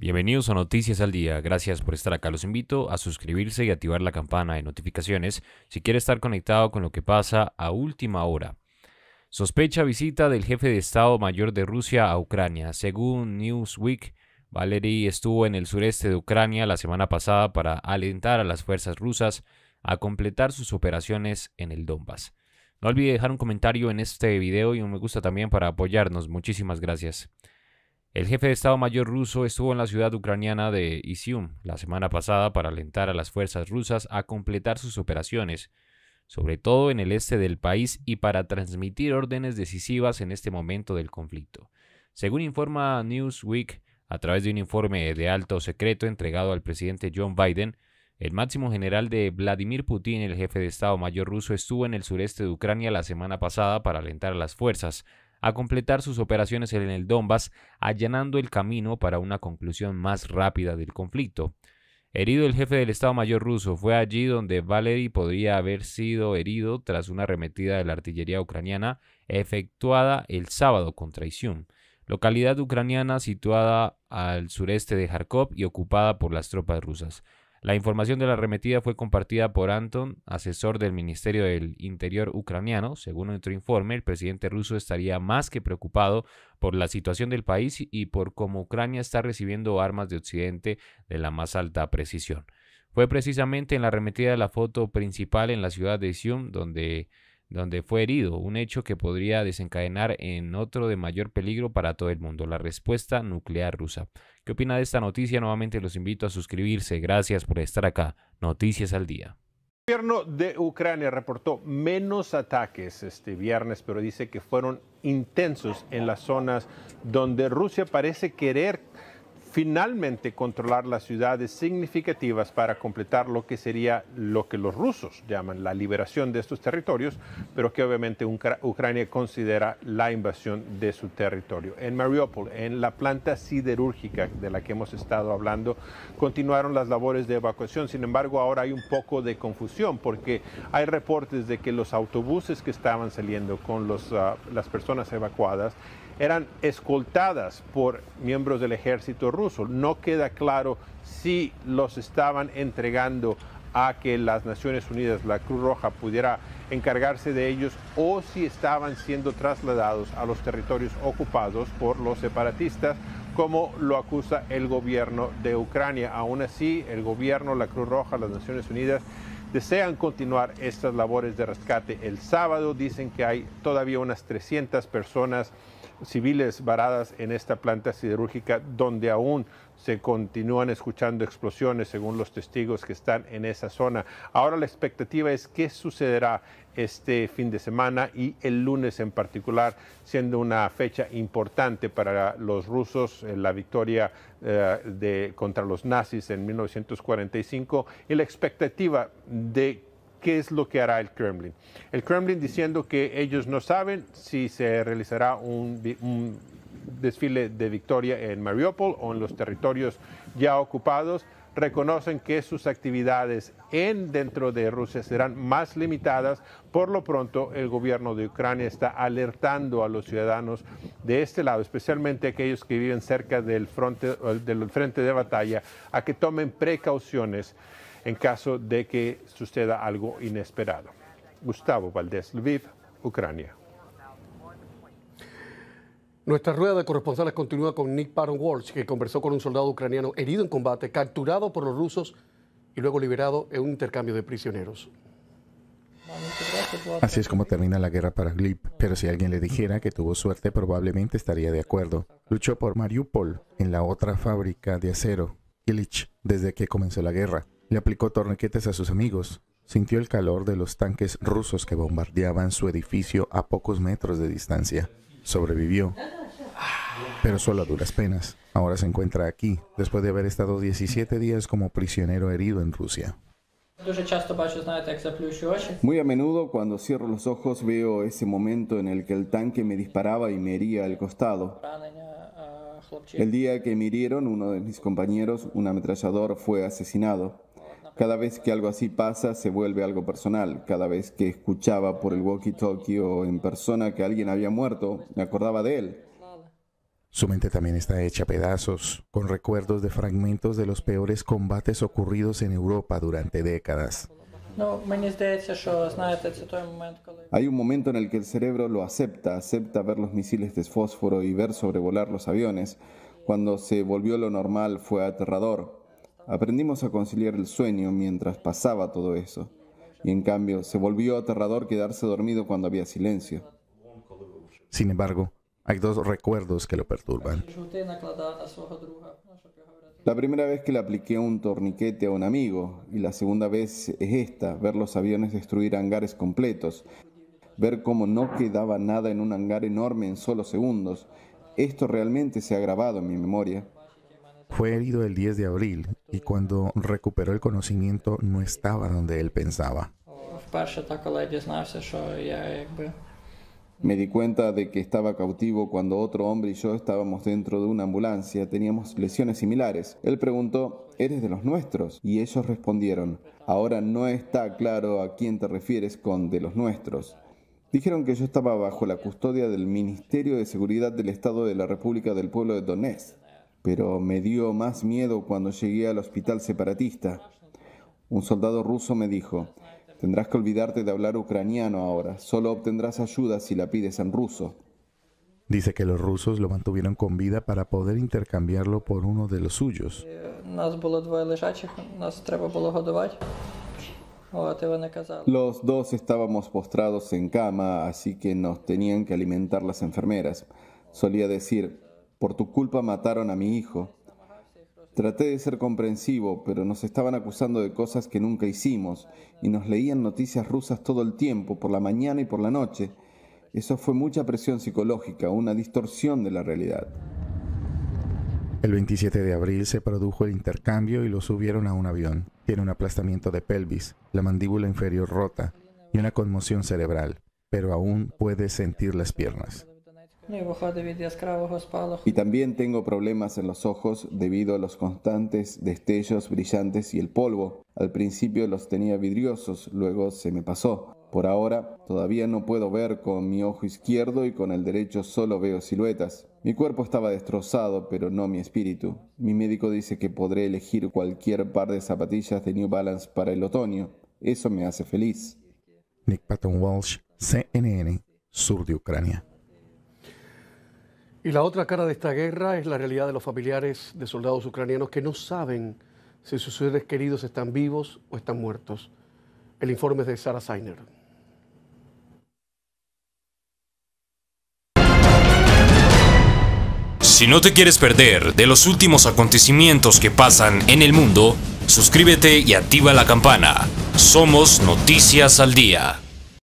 Bienvenidos a Noticias al Día, gracias por estar acá. Los invito a suscribirse y activar la campana de notificaciones si quiere estar conectado con lo que pasa a última hora. Sospecha visita del jefe de Estado Mayor de Rusia a Ucrania. Según Newsweek, Valery estuvo en el sureste de Ucrania la semana pasada para alentar a las fuerzas rusas a completar sus operaciones en el Donbass. No olvide dejar un comentario en este video y un me gusta también para apoyarnos. Muchísimas gracias. El jefe de Estado Mayor ruso estuvo en la ciudad ucraniana de Isium la semana pasada para alentar a las fuerzas rusas a completar sus operaciones, sobre todo en el este del país y para transmitir órdenes decisivas en este momento del conflicto. Según informa Newsweek, a través de un informe de alto secreto entregado al presidente John Biden, el máximo general de Vladimir Putin, el jefe de Estado Mayor ruso, estuvo en el sureste de Ucrania la semana pasada para alentar a las fuerzas a completar sus operaciones en el Donbass, allanando el camino para una conclusión más rápida del conflicto. Herido el jefe del Estado Mayor ruso, fue allí donde Valery podría haber sido herido tras una arremetida de la artillería ucraniana efectuada el sábado contra traición. localidad ucraniana situada al sureste de Kharkov y ocupada por las tropas rusas. La información de la arremetida fue compartida por Anton, asesor del Ministerio del Interior ucraniano. Según nuestro informe, el presidente ruso estaría más que preocupado por la situación del país y por cómo Ucrania está recibiendo armas de Occidente de la más alta precisión. Fue precisamente en la arremetida de la foto principal en la ciudad de Sium donde donde fue herido, un hecho que podría desencadenar en otro de mayor peligro para todo el mundo, la respuesta nuclear rusa. ¿Qué opina de esta noticia? Nuevamente los invito a suscribirse. Gracias por estar acá. Noticias al día. El gobierno de Ucrania reportó menos ataques este viernes, pero dice que fueron intensos en las zonas donde Rusia parece querer finalmente controlar las ciudades significativas para completar lo que sería lo que los rusos llaman la liberación de estos territorios, pero que obviamente Ucrania considera la invasión de su territorio. En Mariupol, en la planta siderúrgica de la que hemos estado hablando, continuaron las labores de evacuación. Sin embargo, ahora hay un poco de confusión porque hay reportes de que los autobuses que estaban saliendo con ah, las personas evacuadas eran escoltadas por miembros del ejército ruso. No queda claro si los estaban entregando a que las Naciones Unidas, la Cruz Roja, pudiera encargarse de ellos o si estaban siendo trasladados a los territorios ocupados por los separatistas, como lo acusa el gobierno de Ucrania. Aún así, el gobierno, la Cruz Roja, las Naciones Unidas desean continuar estas labores de rescate. El sábado dicen que hay todavía unas 300 personas civiles varadas en esta planta siderúrgica donde aún se continúan escuchando explosiones según los testigos que están en esa zona. Ahora la expectativa es qué sucederá este fin de semana y el lunes en particular, siendo una fecha importante para los rusos, eh, la victoria eh, de, contra los nazis en 1945 y la expectativa de que qué es lo que hará el Kremlin. El Kremlin diciendo que ellos no saben si se realizará un, desfile de victoria en Mariupol o en los territorios ya ocupados, reconocen que sus actividades en dentro de Rusia serán más limitadas. Por lo pronto, el gobierno de Ucrania está alertando a los ciudadanos de este lado, especialmente aquellos que viven cerca del, del frente de batalla, a que tomen precauciones en caso de que suceda algo inesperado. Gustavo Valdés Lviv, Ucrania. Nuestra rueda de corresponsales continúa con Nick Paron Walsh, que conversó con un soldado ucraniano herido en combate, capturado por los rusos y luego liberado en un intercambio de prisioneros. Así es como termina la guerra para Lviv... pero si alguien le dijera que tuvo suerte probablemente estaría de acuerdo. Luchó por Mariupol en la otra fábrica de acero, Ilich, desde que comenzó la guerra. Le aplicó torniquetes a sus amigos. Sintió el calor de los tanques rusos que bombardeaban su edificio a pocos metros de distancia. Sobrevivió, pero solo a duras penas. Ahora se encuentra aquí, después de haber estado 17 días como prisionero herido en Rusia. Muy a menudo cuando cierro los ojos veo ese momento en el que el tanque me disparaba y me hería al costado. El día que me hirieron, uno de mis compañeros, un ametrallador, fue asesinado. Cada vez que algo así pasa, se vuelve algo personal. Cada vez que escuchaba por el walkie-talkie o en persona que alguien había muerto, me acordaba de él. Su mente también está hecha a pedazos, con recuerdos de fragmentos de los peores combates ocurridos en Europa durante décadas. Hay un momento en el que el cerebro lo acepta, acepta ver los misiles de fósforo y ver sobrevolar los aviones. Cuando se volvió lo normal fue aterrador. Aprendimos a conciliar el sueño mientras pasaba todo eso, y en cambio se volvió aterrador quedarse dormido cuando había silencio. Sin embargo, hay dos recuerdos que lo perturban. La primera vez que le apliqué un torniquete a un amigo, y la segunda vez es esta, ver los aviones destruir hangares completos, ver cómo no quedaba nada en un hangar enorme en solo segundos. Esto realmente se ha grabado en mi memoria. Fue herido el 10 de abril y cuando recuperó el conocimiento no estaba donde él pensaba. Eh, Me di cuenta de que estaba cautivo cuando otro hombre y yo estábamos dentro de una ambulancia, teníamos lesiones similares. Él preguntó, ¿eres de los nuestros? Y ellos respondieron, ahora no está claro a quién te refieres con de los nuestros. Dijeron que yo estaba bajo la custodia del Ministerio de Seguridad del Estado de la República del Pueblo de Donetsk pero me dio más miedo cuando llegué al hospital separatista. Un soldado ruso me dijo, tendrás que olvidarte de hablar ucraniano ahora, solo obtendrás ayuda si la pides en ruso. Dice que los rusos lo mantuvieron con vida para poder intercambiarlo por uno de los suyos. Los dos estábamos postrados en cama, así que nos tenían que alimentar las enfermeras. Solía decir, por tu culpa mataron a mi hijo. Traté de ser comprensivo, pero nos estaban acusando de cosas que nunca hicimos y nos leían noticias rusas todo el tiempo, por la mañana y por la noche. Eso fue mucha presión psicológica, una distorsión de la realidad. El 27 de abril se produjo el intercambio y lo subieron a un avión. Tiene un aplastamiento de pelvis, la mandíbula inferior rota y una conmoción cerebral, pero aún puede sentir las piernas. Y también tengo problemas en los ojos debido a los constantes destellos brillantes y el polvo. Al principio los tenía vidriosos, luego se me pasó. Por ahora todavía no puedo ver con mi ojo izquierdo y con el derecho solo veo siluetas. Mi cuerpo estaba destrozado, pero no mi espíritu. Mi médico dice que podré elegir cualquier par de zapatillas de New Balance para el otoño. Eso me hace feliz. Nick Patton Walsh, CNN, sur de Ucrania. Y la otra cara de esta guerra es la realidad de los familiares de soldados ucranianos que no saben si sus seres queridos están vivos o están muertos. El informe es de Sara Seiner. Si no te quieres perder de los últimos acontecimientos que pasan en el mundo, suscríbete y activa la campana. Somos Noticias al Día.